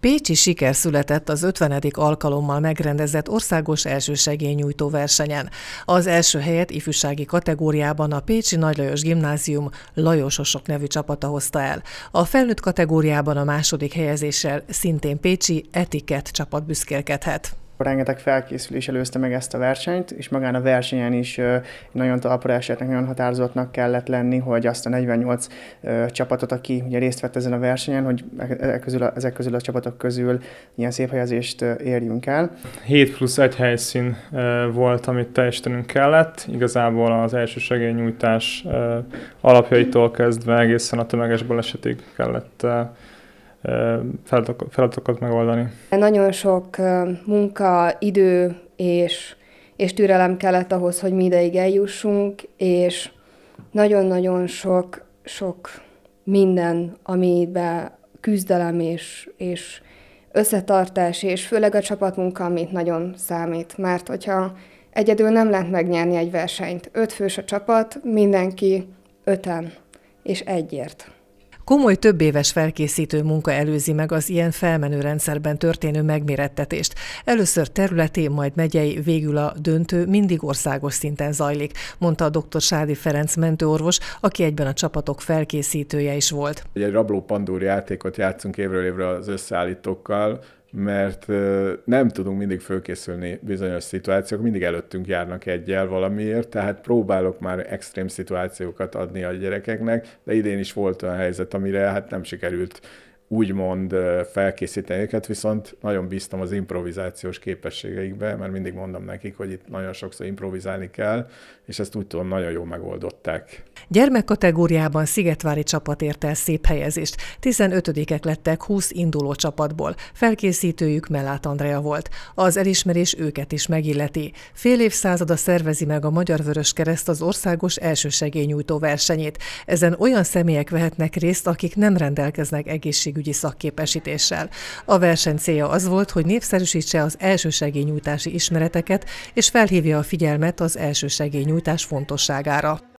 Pécsi siker született az 50. alkalommal megrendezett országos elsősegélynyújtó versenyen. Az első helyet ifjúsági kategóriában a Pécsi Lajos Gimnázium Lajososok nevű csapata hozta el. A felnőtt kategóriában a második helyezéssel szintén Pécsi etikett csapat büszkélkedhet rengeteg felkészülés előzte meg ezt a versenyt, és magán a versenyen is nagyon talpra esetnek, nagyon határozottnak kellett lenni, hogy azt a 48 csapatot, aki ugye részt vett ezen a versenyen, hogy ezek közül a, ezek közül a csapatok közül ilyen szép helyezést érjünk el. 7 plusz egy helyszín volt, amit teljesítenünk kellett. Igazából az első segélynyújtás alapjaitól kezdve egészen a tömeges balesetig kellett feladatokat megoldani. Nagyon sok munka, idő és, és türelem kellett ahhoz, hogy mi ideig eljussunk, és nagyon-nagyon sok, sok minden, amibe küzdelem és, és összetartás, és főleg a csapatmunka, amit nagyon számít. Mert hogyha egyedül nem lehet megnyerni egy versenyt, öt fős a csapat, mindenki öten és egyért. Komoly több éves felkészítő munka előzi meg az ilyen felmenő rendszerben történő megmérettetést. Először területi, majd megyei, végül a döntő mindig országos szinten zajlik, mondta a dr. Sádi Ferenc mentőorvos, aki egyben a csapatok felkészítője is volt. Egy rabló pandúr játékot játszunk évről évre az összeállítókkal, mert nem tudunk mindig fölkészülni bizonyos szituációk, mindig előttünk járnak egyel valamiért, tehát próbálok már extrém szituációkat adni a gyerekeknek, de idén is volt olyan helyzet, amire hát nem sikerült úgymond felkészíteni őket, viszont nagyon bíztam az improvizációs képességeikbe, mert mindig mondom nekik, hogy itt nagyon sokszor improvizálni kell, és ezt úgy tudom, nagyon jól megoldották. Gyermekkategóriában Szigetvári csapat ért el szép helyezést. 15-ek lettek 20 induló csapatból. Felkészítőjük Mellát Andrea volt. Az elismerés őket is megilleti. Fél évszázada szervezi meg a Magyar Vörös Kereszt az országos segélynyújtó versenyét. Ezen olyan személyek vehetnek részt, akik nem rendelkeznek egészségügyi egészségügyi szakképesítéssel. A verseny célja az volt, hogy népszerűsítse az elsősegélynyújtási ismereteket, és felhívja a figyelmet az elsősegélynyújtás fontosságára.